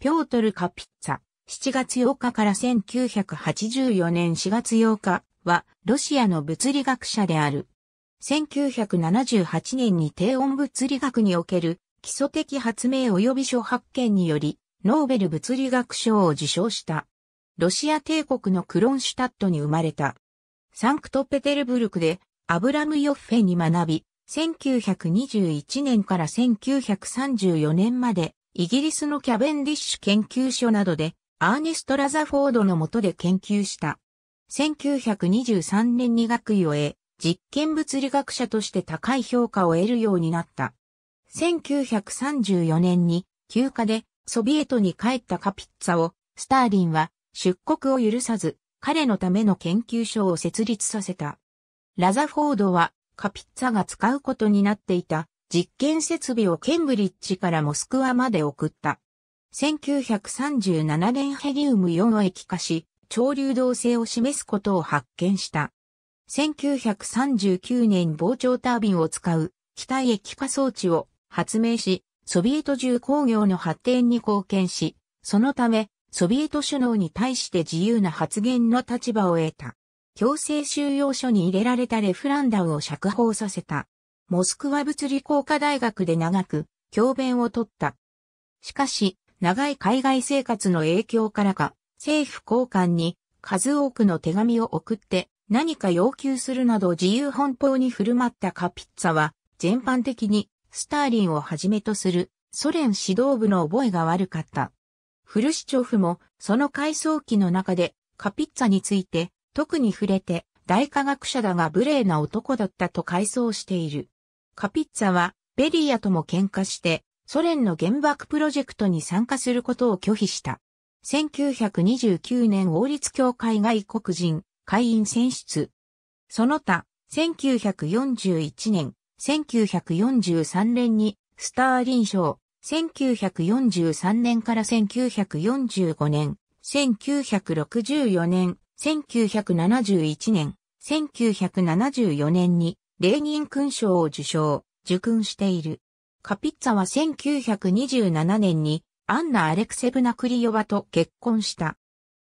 ピョートル・カピッツァ、7月8日から1984年4月8日は、ロシアの物理学者である。1978年に低温物理学における基礎的発明及び諸発見により、ノーベル物理学賞を受賞した。ロシア帝国のクロンシュタットに生まれた。サンクトペテルブルクでアブラム・ヨッフェに学び、1921年から1934年までイギリスのキャベンディッシュ研究所などで、アーネスト・ラザフォードの下で研究した。1923年に学位を得、実験物理学者として高い評価を得るようになった。1934年に休暇でソビエトに帰ったカピッツァをスターリンは出国を許さず彼のための研究所を設立させた。ラザフォードはカピッツァが使うことになっていた実験設備をケンブリッジからモスクワまで送った。1937年ヘリウム4を液化し、潮流動性を示すことを発見した。1939年膨張タービンを使う機体液化装置を発明し、ソビエト重工業の発展に貢献し、そのため、ソビエト首脳に対して自由な発言の立場を得た。強制収容所に入れられたレフランダウを釈放させた。モスクワ物理工科大学で長く教鞭を取った。しかし、長い海外生活の影響からか、政府高官に数多くの手紙を送って何か要求するなど自由奔放に振る舞ったカピッツァは全般的にスターリンをはじめとするソ連指導部の覚えが悪かった。フルシチョフもその回想期の中でカピッツァについて特に触れて大科学者だが無礼な男だったと回想している。カピッツァは、ベリアとも喧嘩して、ソ連の原爆プロジェクトに参加することを拒否した。1929年王立協会外国人、会員選出。その他、1941年、1943年に、スターリン賞、1943年から1945年、1964年、1971年、1974年に、レーニン勲章を受章、受勲している。カピッツァは1927年にアンナ・アレクセブナ・クリヨワと結婚した。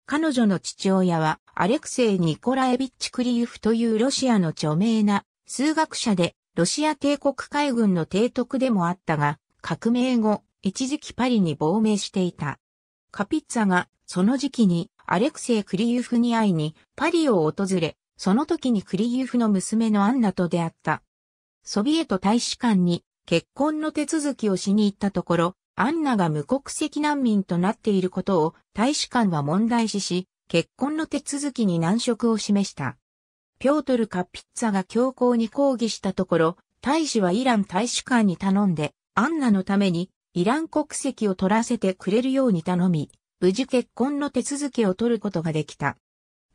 彼女の父親はアレクセイ・ニコラエビッチ・クリユフというロシアの著名な数学者でロシア帝国海軍の提督でもあったが革命後一時期パリに亡命していた。カピッツァがその時期にアレクセイ・クリユフに会いにパリを訪れその時にクリユフの娘のアンナと出会った。ソビエト大使館に結婚の手続きをしに行ったところ、アンナが無国籍難民となっていることを大使館は問題視し、結婚の手続きに難色を示した。ピョートル・カピッツァが強硬に抗議したところ、大使はイラン大使館に頼んで、アンナのためにイラン国籍を取らせてくれるように頼み、無事結婚の手続きを取ることができた。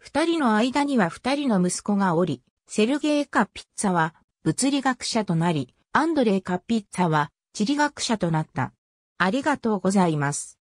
二人の間には二人の息子がおり、セルゲイ・カピッツァは物理学者となり、アンドレイ・カピッツァは地理学者となった。ありがとうございます。